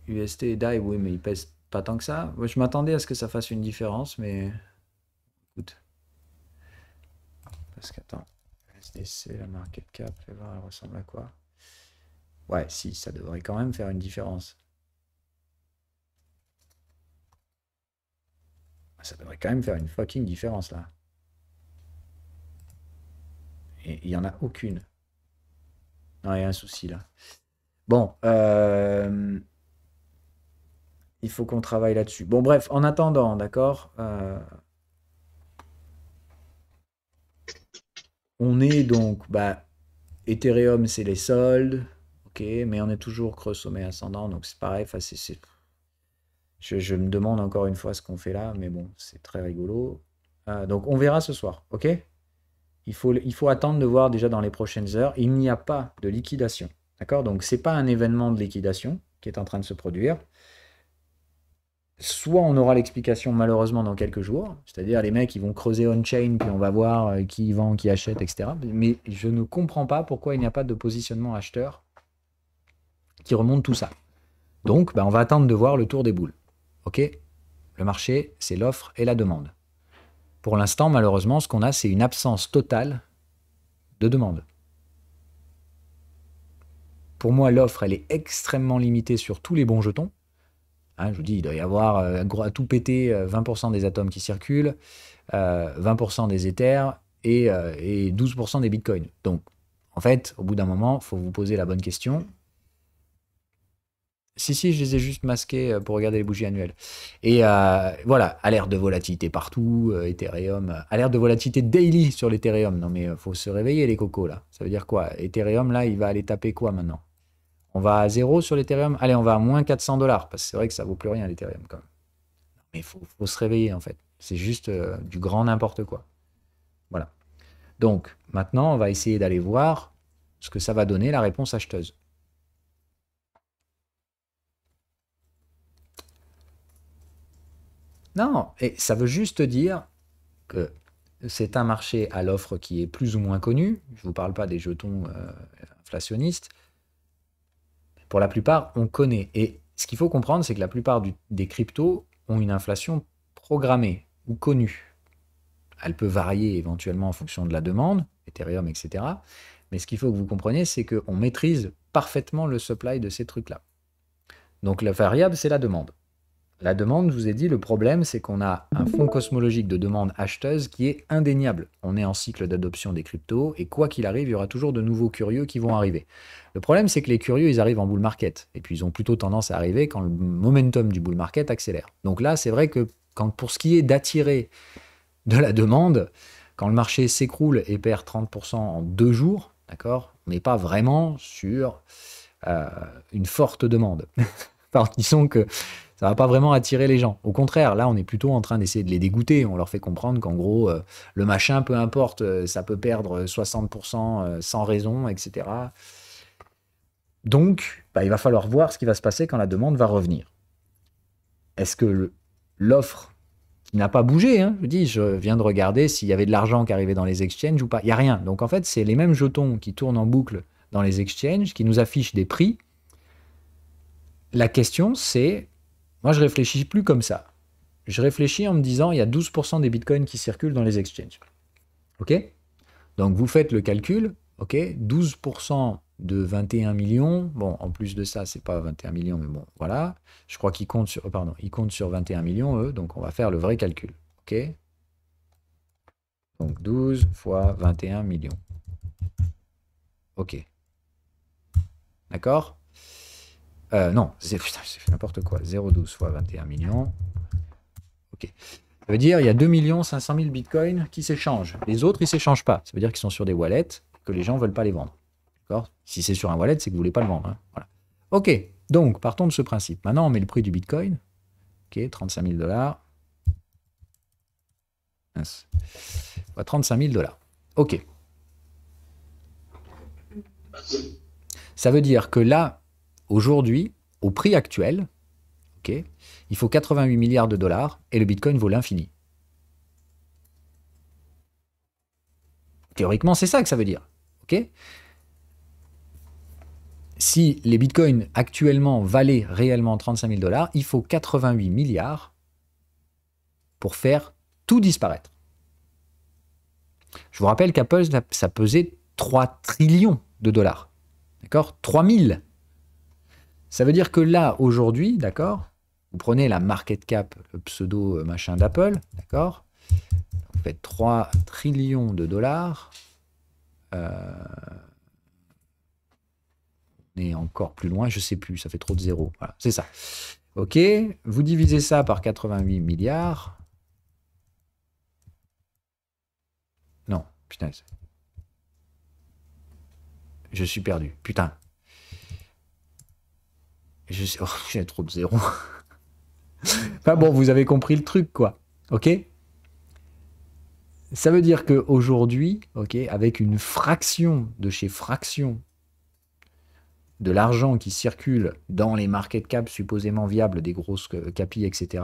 UST et DAI, oui, mais ils pèsent pas tant que ça. Je m'attendais à ce que ça fasse une différence, mais écoute. Parce qu'attends, SDC, la market cap, ben, elle ressemble à quoi Ouais, si, ça devrait quand même faire une différence. Ça devrait quand même faire une fucking différence là. Et il n'y en a aucune. Non, il y a un souci là. Bon, euh, il faut qu'on travaille là-dessus. Bon, bref, en attendant, d'accord euh, On est donc, bah, Ethereum, c'est les soldes, ok, mais on est toujours creux sommet ascendant, donc c'est pareil, c'est. Je, me demande encore une fois ce qu'on fait là, mais bon, c'est très rigolo. Euh, donc on verra ce soir, ok il faut, il faut attendre de voir déjà dans les prochaines heures. Il n'y a pas de liquidation, d'accord Donc c'est pas un événement de liquidation qui est en train de se produire soit on aura l'explication malheureusement dans quelques jours, c'est-à-dire les mecs ils vont creuser on-chain puis on va voir euh, qui vend, qui achète, etc. Mais je ne comprends pas pourquoi il n'y a pas de positionnement acheteur qui remonte tout ça. Donc bah, on va attendre de voir le tour des boules. Ok Le marché, c'est l'offre et la demande. Pour l'instant, malheureusement, ce qu'on a, c'est une absence totale de demande. Pour moi, l'offre, elle est extrêmement limitée sur tous les bons jetons ah, je vous dis, il doit y avoir euh, à tout péter 20% euh, des atomes qui circulent, 20% euh, des éthers et, 12% des bitcoins. Donc, en fait, au bout d'un moment, il faut vous poser la bonne question. Si, si, je les ai juste masqués pour regarder les bougies annuelles. Et voilà, alerte de volatilité partout, Ethereum, alerte de volatilité daily sur l'Ethereum. Non mais faut se réveiller les cocos là. Ça veut dire quoi Ethereum là, il va aller taper quoi maintenant on va à zéro sur l'Ethereum Allez, on va à moins 400 dollars, parce que c'est vrai que ça vaut plus rien l'Ethereum quand même. Mais il faut, se réveiller en fait. C'est juste euh, du grand n'importe quoi. Voilà. Donc maintenant, on va essayer d'aller voir ce que ça va donner la réponse acheteuse. Non, et ça veut juste dire que c'est un marché à l'offre qui est plus ou moins connu. Je ne vous parle pas des jetons euh, inflationnistes pour la plupart, on connaît. Et ce qu'il faut comprendre, c'est que la plupart des cryptos ont une inflation programmée ou connue. Elle peut varier éventuellement en fonction de la demande, Ethereum, etc. Mais ce qu'il faut que vous compreniez, c'est qu'on maîtrise parfaitement le supply de ces trucs-là. Donc la variable, c'est la demande. La demande, je vous ai dit, le problème, c'est qu'on a un fonds cosmologique de demande acheteuse qui est indéniable. On est en cycle d'adoption des cryptos et quoi qu'il arrive, il y aura toujours de nouveaux curieux qui vont arriver. Le problème, c'est que les curieux, ils arrivent en bull market et puis ils ont plutôt tendance à arriver quand le momentum du bull market accélère. Donc là, c'est vrai que pour ce qui est d'attirer de la demande, quand le marché s'écroule et perd 30% en deux jours, d'accord, on n'est pas vraiment sur euh, une forte demande. qu'ils disons que ça va pas vraiment attirer les gens. Au contraire, là, on est plutôt en train d'essayer de les dégoûter. On leur fait comprendre qu'en gros, euh, le machin, peu importe, euh, ça peut perdre 60% euh, sans raison, etc. Donc, bah, il va falloir voir ce qui va se passer quand la demande va revenir. Est-ce que l'offre n'a pas bougé, hein, je dis, je viens de regarder s'il y avait de l'argent qui arrivait dans les exchanges ou pas, il n'y a rien. Donc en fait, c'est les mêmes jetons qui tournent en boucle dans les exchanges, qui nous affichent des prix la question, c'est, moi je réfléchis plus comme ça. Je réfléchis en me disant, il y a 12% des bitcoins qui circulent dans les exchanges. OK Donc vous faites le calcul, OK 12% de 21 millions. Bon, en plus de ça, ce n'est pas 21 millions, mais bon, voilà. Je crois qu'ils comptent sur, euh, pardon, ils comptent sur 21 millions, eux, donc on va faire le vrai calcul. OK Donc 12 fois 21 millions. OK. D'accord euh, non, c'est n'importe quoi. 0,12 fois 21 millions. Ok. Ça veut dire il y a 2 500 000 bitcoins qui s'échangent. Les autres, ils ne s'échangent pas. Ça veut dire qu'ils sont sur des wallets que les gens ne veulent pas les vendre. D'accord Si c'est sur un wallet, c'est que vous ne voulez pas le vendre. Hein. Voilà. Ok. Donc, partons de ce principe. Maintenant, on met le prix du bitcoin. Ok, 35 000 dollars. 35 000 dollars. Ok. Ça veut dire que là, Aujourd'hui, au prix actuel, il faut 88 milliards de dollars et le Bitcoin vaut l'infini. Théoriquement, c'est ça que ça veut dire. si les bitcoins actuellement valaient réellement 35 000 dollars, il faut 88 milliards pour faire tout disparaître. Je vous rappelle qu'Apple, ça pesait 3 trillions de dollars. D'accord 3 000 ça veut dire que là, aujourd'hui, d'accord, vous prenez la market cap, le pseudo euh, machin d'Apple, d'accord Vous faites 3 trillions de dollars. Et euh, encore plus loin, je sais plus, ça fait trop de zéro. Voilà, c'est ça. OK, vous divisez ça par 88 milliards. Non, putain. Je suis perdu. Putain, j'ai trop de zéros enfin bon, vous avez compris le truc, quoi. Ok Ça veut dire qu'aujourd'hui, ok, avec une fraction de chez fraction de l'argent qui circule dans les market cap supposément viables des grosses euh, capilles, etc.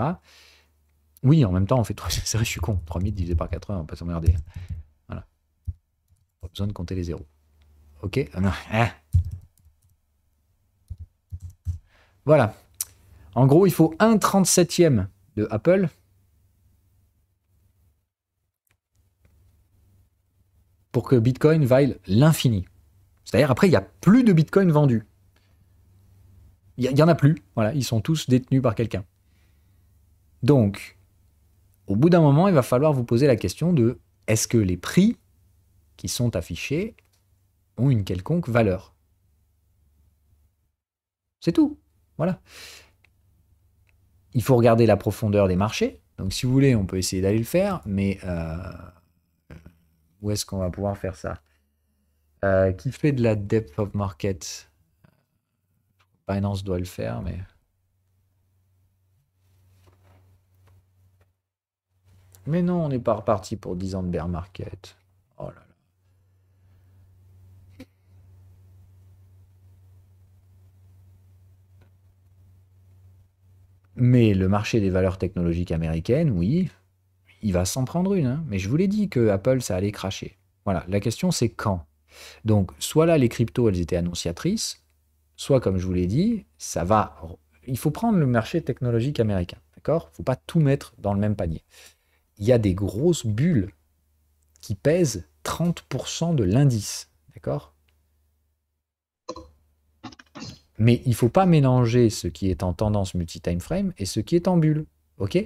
Oui, en même temps, on fait 3 C'est je suis con. 3000 divisé par 80, on va pas s'emmerder. Hein. Voilà. Pas besoin de compter les zéros. Ok ah, non. Hein. Voilà. En gros, il faut un 37e de Apple pour que Bitcoin vaille l'infini. C'est-à-dire, après, il n'y a plus de Bitcoin vendu. Il n'y en a plus. Voilà, ils sont tous détenus par quelqu'un. Donc, au bout d'un moment, il va falloir vous poser la question de est-ce que les prix qui sont affichés ont une quelconque valeur C'est tout. Voilà. Il faut regarder la profondeur des marchés. Donc, si vous voulez, on peut essayer d'aller le faire, mais euh, où est-ce qu'on va pouvoir faire ça euh, Qui fait de la depth of market Binance doit le faire, mais. Mais non, on n'est pas reparti pour 10 ans de bear market. Oh là Mais le marché des valeurs technologiques américaines, oui, il va s'en prendre une. Hein. Mais je vous l'ai dit que Apple, ça allait cracher. Voilà, la question c'est quand. Donc, soit là, les cryptos, elles étaient annonciatrices, soit, comme je vous l'ai dit, ça va. Il faut prendre le marché technologique américain, d'accord Il faut pas tout mettre dans le même panier. Il y a des grosses bulles qui pèsent 30% de l'indice, d'accord mais il ne faut pas mélanger ce qui est en tendance multi time frame et ce qui est en bulle. OK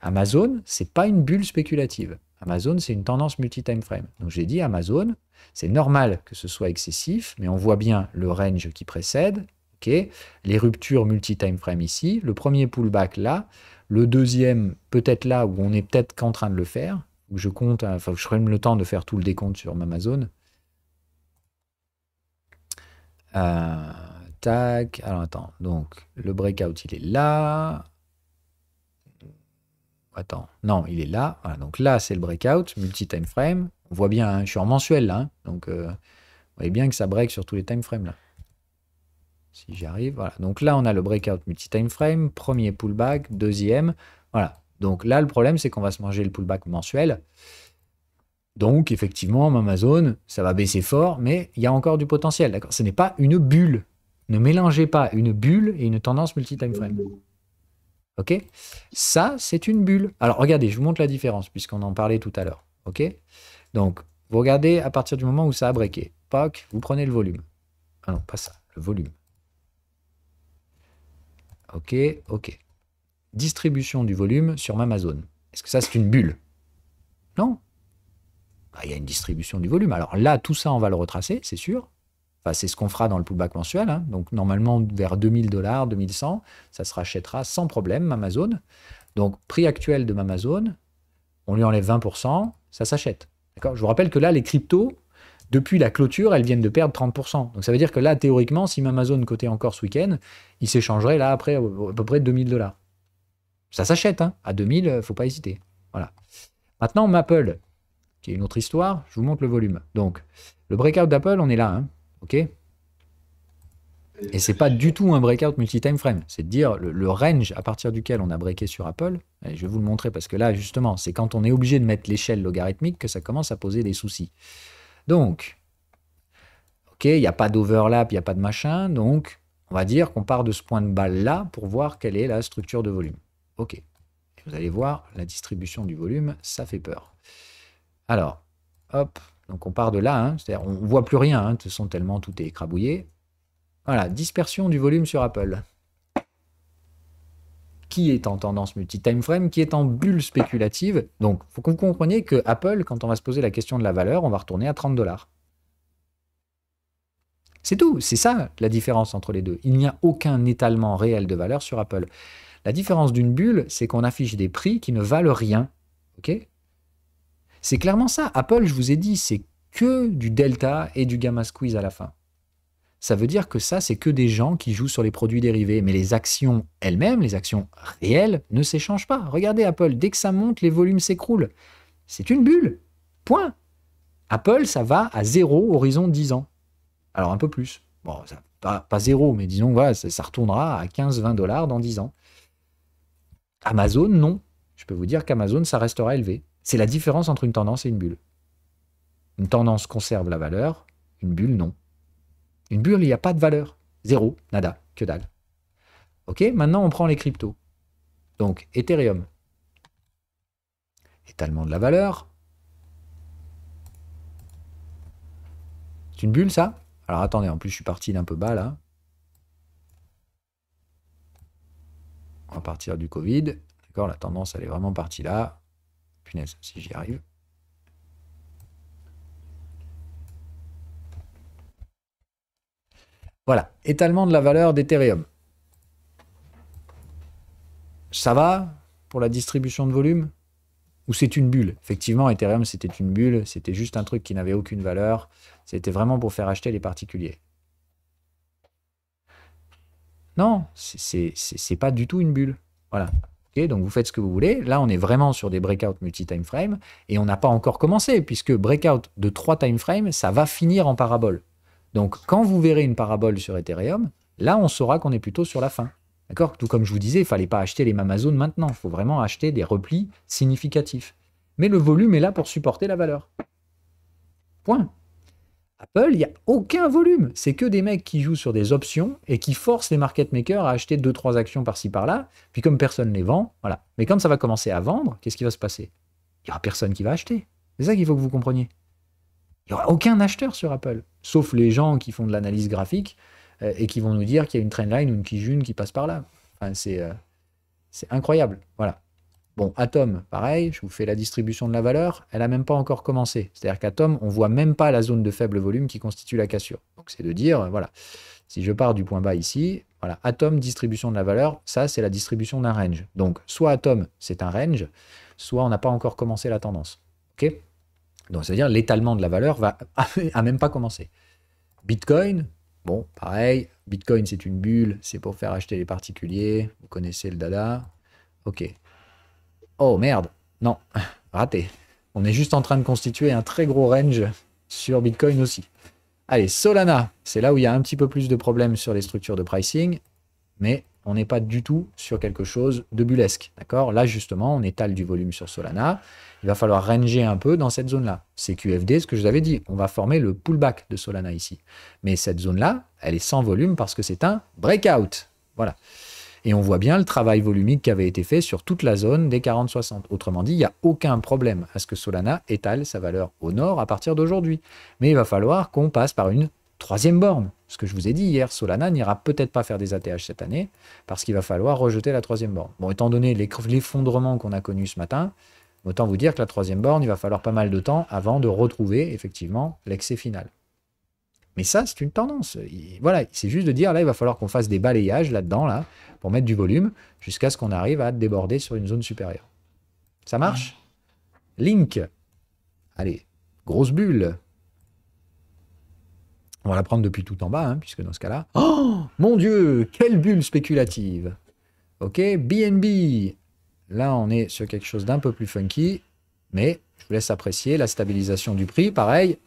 Amazon, n'est pas une bulle spéculative. Amazon, c'est une tendance multi time frame. Donc j'ai dit Amazon, c'est normal que ce soit excessif, mais on voit bien le range qui précède, les ruptures multi time frame ici, le premier pullback là, le deuxième peut-être là où on est peut-être qu'en train de le faire, où je compte, enfin je ferai le temps de faire tout le décompte sur Amazon. Euh alors attends. Donc le breakout, il est là. Attends. Non, il est là. Voilà, donc là, c'est le breakout, multi-time frame. On voit bien, hein, je suis en mensuel là. Hein. donc euh, vous voyez bien que ça break sur tous les time frames là. Si j'arrive, voilà. Donc là, on a le breakout multi-time frame, premier pullback, deuxième. Voilà. Donc là, le problème, c'est qu'on va se manger le pullback mensuel. Donc, effectivement, Amazon, ça va baisser fort, mais il y a encore du potentiel. d'accord. Ce n'est pas une bulle. Ne mélangez pas une bulle et une tendance multi frame. OK Ça, c'est une bulle. Alors, regardez, je vous montre la différence, puisqu'on en parlait tout à l'heure. OK Donc, vous regardez à partir du moment où ça a breaké. vous prenez le volume. Ah non, pas ça, le volume. OK, OK. Distribution du volume sur Amazon. Est-ce que ça, c'est une bulle Non. Bah, il y a une distribution du volume. Alors là, tout ça, on va le retracer, c'est sûr c'est ce qu'on fera dans le pullback mensuel. Hein. Donc, normalement, vers 2000 dollars, 2100, ça se rachètera sans problème, Amazon. Donc, prix actuel de Amazon, on lui enlève 20%, ça s'achète. D'accord Je vous rappelle que là, les cryptos, depuis la clôture, elles viennent de perdre 30%. Donc, ça veut dire que là, théoriquement, si Amazon cotait encore ce week-end, il s'échangerait là après à peu près 2000 dollars. Ça s'achète, hein. À 2000, euh, faut pas hésiter. Voilà. Maintenant, Apple, qui est une autre histoire, je vous montre le volume. Donc, le breakout d'Apple, on est là, hein. Ok et c'est pas du tout un breakout multi-time frame. C'est de dire le, range à partir duquel on a breaké sur Apple. je vais vous le montrer parce que là, justement, c'est quand on est obligé de mettre l'échelle logarithmique que ça commence à poser des soucis. Donc, OK, il n'y a pas d'overlap, il n'y a pas de machin. Donc, on va dire qu'on part de ce point de balle là pour voir quelle est la structure de volume. OK. vous allez voir, la distribution du volume, ça fait peur. Alors, hop, donc on part de là, hein. c'est-à-dire on ne voit plus rien, hein, de toute façon tellement tout est écrabouillé. Voilà, dispersion du volume sur Apple. Qui est en tendance multi time frame qui est en bulle spéculative. Donc il faut que vous compreniez que Apple, quand on va se poser la question de la valeur, on va retourner à 30 dollars. C'est tout, c'est ça la différence entre les deux. Il n'y a aucun étalement réel de valeur sur Apple. La différence d'une bulle, c'est qu'on affiche des prix qui ne valent rien. ok c'est clairement ça. Apple, je vous ai dit, c'est que du delta et du gamma squeeze à la fin. Ça veut dire que ça, c'est que des gens qui jouent sur les produits dérivés. Mais les actions elles-mêmes, les actions réelles, ne s'échangent pas. Regardez Apple, dès que ça monte, les volumes s'écroulent. C'est une bulle. Point. Apple, ça va à zéro horizon 10 ans. Alors un peu plus. Bon, pas, zéro, mais disons, voilà, ça, ça retournera à 15-20 dollars dans 10 ans. Amazon, non. Je peux vous dire qu'Amazon, ça restera élevé. C'est la différence entre une tendance et une bulle. Une tendance conserve la valeur, une bulle non. Une bulle, il n'y a pas de valeur. Zéro, nada, que dalle. Ok, maintenant on prend les cryptos. Donc Ethereum. Étalement de la valeur. C'est une bulle ça Alors attendez, en plus je suis parti d'un peu bas là. On va partir du Covid. D'accord, la tendance elle est vraiment partie là. Punaise, si j'y arrive. Voilà, étalement de la valeur d'Ethereum. Ça va pour la distribution de volume Ou c'est une bulle Effectivement, Ethereum, c'était une bulle, c'était juste un truc qui n'avait aucune valeur. C'était vraiment pour faire acheter les particuliers. Non, c'est pas du tout une bulle. Voilà donc vous faites ce que vous voulez. Là, on est vraiment sur des breakouts multi-timeframe et on n'a pas encore commencé puisque breakout de 3 timeframes, ça va finir en parabole. Donc quand vous verrez une parabole sur Ethereum, là, on saura qu'on est plutôt sur la fin. D'accord Tout comme je vous disais, il fallait pas acheter les Mamazones maintenant. Il faut vraiment acheter des replis significatifs. Mais le volume est là pour supporter la valeur. Point. Apple, il n'y a aucun volume. C'est que des mecs qui jouent sur des options et qui forcent les market makers à acheter deux, trois actions par-ci par-là. Puis comme personne ne les vend, voilà. Mais quand ça va commencer à vendre, qu'est-ce qui va se passer Il n'y aura personne qui va acheter. C'est ça qu'il faut que vous compreniez. Il n'y aura aucun acheteur sur Apple, sauf les gens qui font de l'analyse graphique euh, et qui vont nous dire qu'il y a une trendline ou une kijune qui passe par là. Enfin, c'est euh, incroyable. Voilà. Bon, Atom, pareil, je vous fais la distribution de la valeur, elle n'a même pas encore commencé. C'est-à-dire qu'Atom, on ne voit même pas la zone de faible volume qui constitue la cassure. Donc c'est de dire, voilà, si je pars du point bas ici, voilà, Atom, distribution de la valeur, ça c'est la distribution d'un range. Donc soit Atom, c'est un range, soit on n'a pas encore commencé la tendance. OK Donc c'est-à-dire l'étalement de la valeur va a même pas commencé. Bitcoin, bon, pareil, Bitcoin c'est une bulle, c'est pour faire acheter les particuliers, vous connaissez le dada. OK. Oh merde, non, raté. On est juste en train de constituer un très gros range sur Bitcoin aussi. Allez, Solana, c'est là où il y a un petit peu plus de problèmes sur les structures de pricing, mais on n'est pas du tout sur quelque chose de bulesque. D'accord Là, justement, on étale du volume sur Solana. Il va falloir ranger un peu dans cette zone-là. C'est QFD, ce que je vous avais dit. On va former le pullback de Solana ici. Mais cette zone-là, elle est sans volume parce que c'est un breakout. Voilà. Et on voit bien le travail volumique qui avait été fait sur toute la zone des 40-60. Autrement dit, il n'y a aucun problème à ce que Solana étale sa valeur au nord à partir d'aujourd'hui. Mais il va falloir qu'on passe par une troisième borne. Ce que je vous ai dit hier, Solana n'ira peut-être pas faire des ATH cette année parce qu'il va falloir rejeter la troisième borne. Bon, étant donné l'effondrement qu'on a connu ce matin, autant vous dire que la troisième borne, il va falloir pas mal de temps avant de retrouver effectivement l'excès final. Mais ça, c'est une tendance. voilà, c'est juste de dire, là, il va falloir qu'on fasse des balayages là-dedans, là, pour mettre du volume, jusqu'à ce qu'on arrive à déborder sur une zone supérieure. Ça marche Link. Allez, grosse bulle. On va la prendre depuis tout en bas, hein, puisque dans ce cas-là... Oh Mon Dieu Quelle bulle spéculative Ok, BNB. Là, on est sur quelque chose d'un peu plus funky, mais je vous laisse apprécier la stabilisation du prix. Pareil,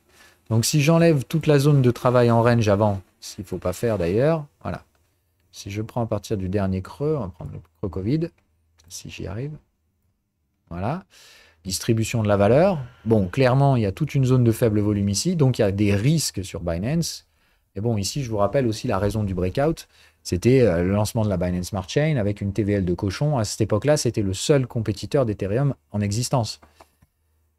donc si j'enlève toute la zone de travail en range avant, s'il ne faut pas faire d'ailleurs, voilà. Si je prends à partir du dernier creux, on va prendre le creux Covid, si j'y arrive. Voilà. Distribution de la valeur. Bon, clairement, il y a toute une zone de faible volume ici, donc il y a des risques sur Binance. Et bon, ici, je vous rappelle aussi la raison du breakout. C'était euh, le lancement de la Binance Smart Chain avec une TVL de cochon. À cette époque-là, c'était le seul compétiteur d'Ethereum en existence.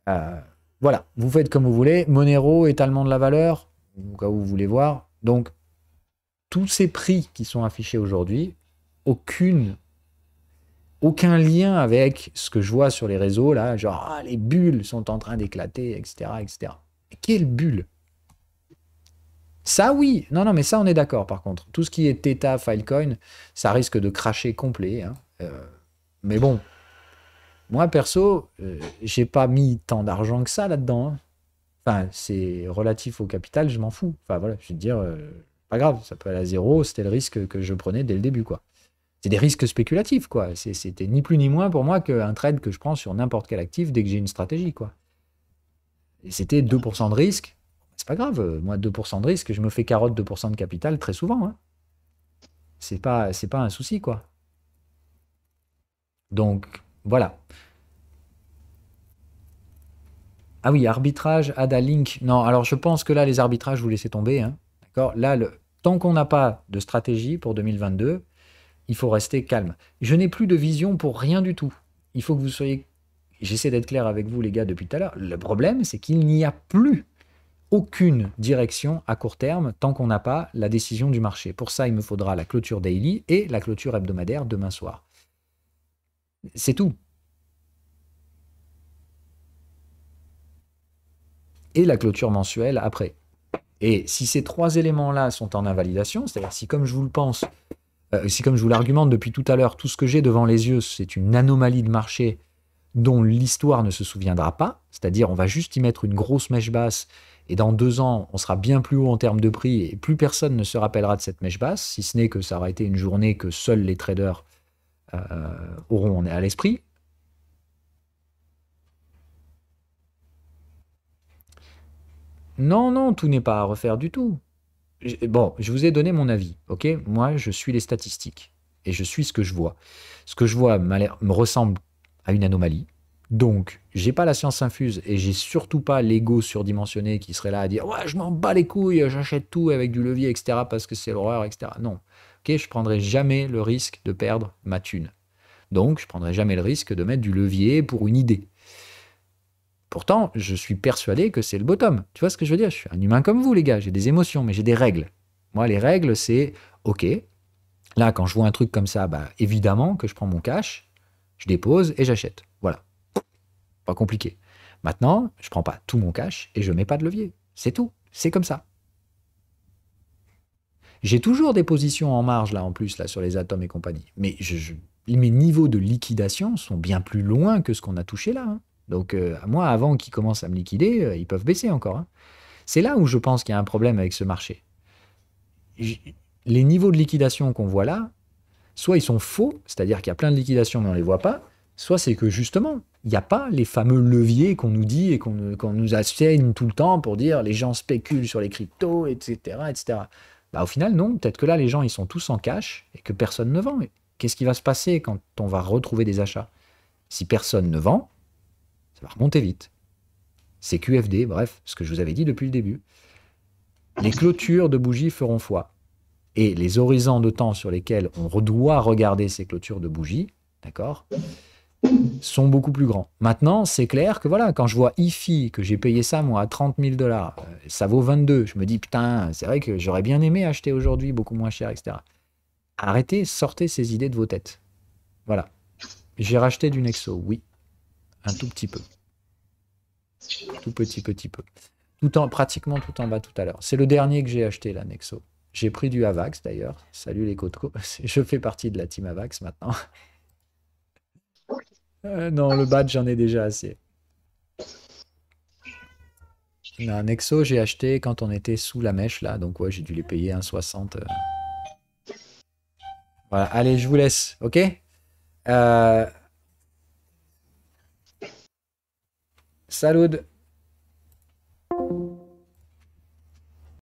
Euh, voilà, vous faites comme vous voulez. Monero, étalement de la valeur, au vous voulez voir. Donc, tous ces prix qui sont affichés aujourd'hui, aucune, aucun lien avec ce que je vois sur les réseaux, là, genre, ah, les bulles sont en train d'éclater, etc., etc. Mais quelle bulle ça oui, non, non, mais ça on est d'accord par contre. Tout ce qui est Theta, Filecoin, ça risque de cracher complet. Hein. Euh, mais bon, moi, perso, euh, j'ai pas mis tant d'argent que ça là-dedans. Hein. Enfin, c'est relatif au capital, je m'en fous. Enfin, voilà, je vais te dire, euh, pas grave, ça peut aller à zéro, c'était le risque que je prenais dès le début, quoi. C'est des risques spéculatifs, quoi. C'était ni plus ni moins pour moi qu'un trade que je prends sur n'importe quel actif dès que j'ai une stratégie, quoi. Et c'était 2% de risque. C'est pas grave, euh, moi, 2% de risque, je me fais carotte 2% de capital très souvent. Ce hein. C'est pas, pas un souci, quoi. Donc, voilà. Ah oui, arbitrage, ADA Link. Non, alors je pense que là, les arbitrages, vous laissez tomber. Hein. D'accord Là, le... tant qu'on n'a pas de stratégie pour 2022, il faut rester calme. Je n'ai plus de vision pour rien du tout. Il faut que vous soyez. J'essaie d'être clair avec vous, les gars, depuis tout à l'heure. Le problème, c'est qu'il n'y a plus aucune direction à court terme tant qu'on n'a pas la décision du marché. Pour ça, il me faudra la clôture daily et la clôture hebdomadaire demain soir. C'est tout. Et la clôture mensuelle après. Et si ces trois éléments-là sont en invalidation, c'est-à-dire si comme je vous le pense, euh, si comme je vous l'argumente depuis tout à l'heure, tout ce que j'ai devant les yeux, c'est une anomalie de marché dont l'histoire ne se souviendra pas, c'est-à-dire on va juste y mettre une grosse mèche basse et dans deux ans, on sera bien plus haut en termes de prix et plus personne ne se rappellera de cette mèche basse, si ce n'est que ça aura été une journée que seuls les traders euh, auront à l'esprit. Non, non, tout n'est pas à refaire du tout. Bon, je vous ai donné mon avis, ok Moi, je suis les statistiques et je suis ce que je vois. Ce que je vois me ressemble à une anomalie. Donc, j'ai pas la science infuse et j'ai surtout pas l'ego surdimensionné qui serait là à dire ouais, je m'en bats les couilles, j'achète tout avec du levier, etc. parce que c'est l'horreur, etc. Non, je je prendrai jamais le risque de perdre ma thune. Donc, je prendrai jamais le risque de mettre du levier pour une idée. Pourtant, je suis persuadé que c'est le bottom. Tu vois ce que je veux dire Je suis un humain comme vous, les gars. J'ai des émotions, mais j'ai des règles. Moi, les règles, c'est OK. Là, quand je vois un truc comme ça, bah, évidemment que je prends mon cash, je dépose et j'achète. Voilà. Pas compliqué. Maintenant, je prends pas tout mon cash et je mets pas de levier. C'est tout. C'est comme ça. J'ai toujours des positions en marge, là, en plus, là, sur les atomes et compagnie. Mais je, mes niveaux de liquidation sont bien plus loin que ce qu'on a touché là. Hein. Donc, euh, moi, avant qu'ils commencent à me liquider, euh, ils peuvent baisser encore. Hein. C'est là où je pense qu'il y a un problème avec ce marché. Les niveaux de liquidation qu'on voit là, soit ils sont faux, c'est-à-dire qu'il y a plein de liquidations mais on ne les voit pas, soit c'est que justement, il n'y a pas les fameux leviers qu'on nous dit et qu'on nous assène tout le temps pour dire les gens spéculent sur les cryptos, etc. etc. Bah, au final, non. Peut-être que là, les gens, ils sont tous en cash et que personne ne vend. qu'est-ce qui va se passer quand on va retrouver des achats Si personne ne vend, ça va remonter vite. C'est QFD, bref, ce que je vous avais dit depuis le début. Les clôtures de bougies feront foi. Et les horizons de temps sur lesquels on doit regarder ces clôtures de bougies, d'accord sont beaucoup plus grands. Maintenant, c'est clair que voilà, quand je vois IFI, que j'ai payé ça moi à 30 000 dollars, euh, ça vaut 22. Je me dis putain, c'est vrai que j'aurais bien aimé acheter aujourd'hui beaucoup moins cher, etc. Arrêtez, sortez ces idées de vos têtes. Voilà. J'ai racheté du Nexo, oui. Un tout petit peu. Tout petit, petit peu. Tout en, pratiquement tout en bas tout à l'heure. C'est le dernier que j'ai acheté, la Nexo. J'ai pris du Avax d'ailleurs. Salut les Cotco. Je fais partie de la team Avax maintenant. Euh, non, le badge, j'en ai déjà assez. un exo, j'ai acheté quand on était sous la mèche, là. Donc, ouais, j'ai dû les payer 1,60. 60. Euh. Voilà, allez, je vous laisse, ok euh. Salut